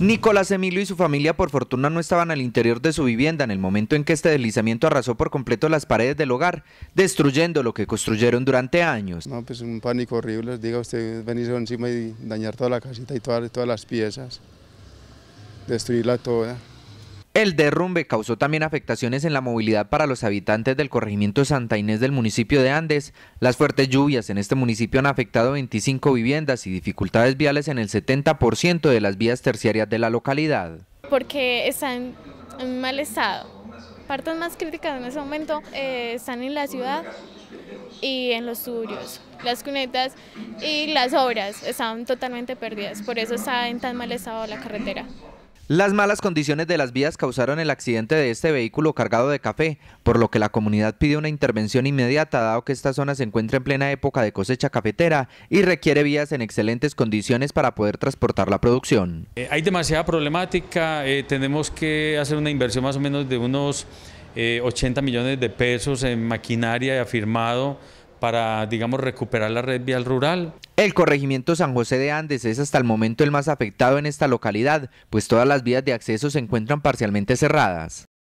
Nicolás Emilio y su familia por fortuna no estaban al interior de su vivienda en el momento en que este deslizamiento arrasó por completo las paredes del hogar, destruyendo lo que construyeron durante años. No, pues un pánico horrible, diga usted venirse encima y dañar toda la casita y todas, todas las piezas, destruirla toda. El derrumbe causó también afectaciones en la movilidad para los habitantes del corregimiento Santa Inés del municipio de Andes. Las fuertes lluvias en este municipio han afectado 25 viviendas y dificultades viales en el 70% de las vías terciarias de la localidad. Porque están en mal estado. Partes más críticas en ese momento eh, están en la ciudad y en los suburbios. Las cunetas y las obras están totalmente perdidas, por eso está en tan mal estado la carretera. Las malas condiciones de las vías causaron el accidente de este vehículo cargado de café, por lo que la comunidad pide una intervención inmediata, dado que esta zona se encuentra en plena época de cosecha cafetera y requiere vías en excelentes condiciones para poder transportar la producción. Eh, hay demasiada problemática, eh, tenemos que hacer una inversión más o menos de unos 80 eh, millones de pesos en maquinaria y afirmado para, digamos, recuperar la red vial rural. El corregimiento San José de Andes es hasta el momento el más afectado en esta localidad, pues todas las vías de acceso se encuentran parcialmente cerradas.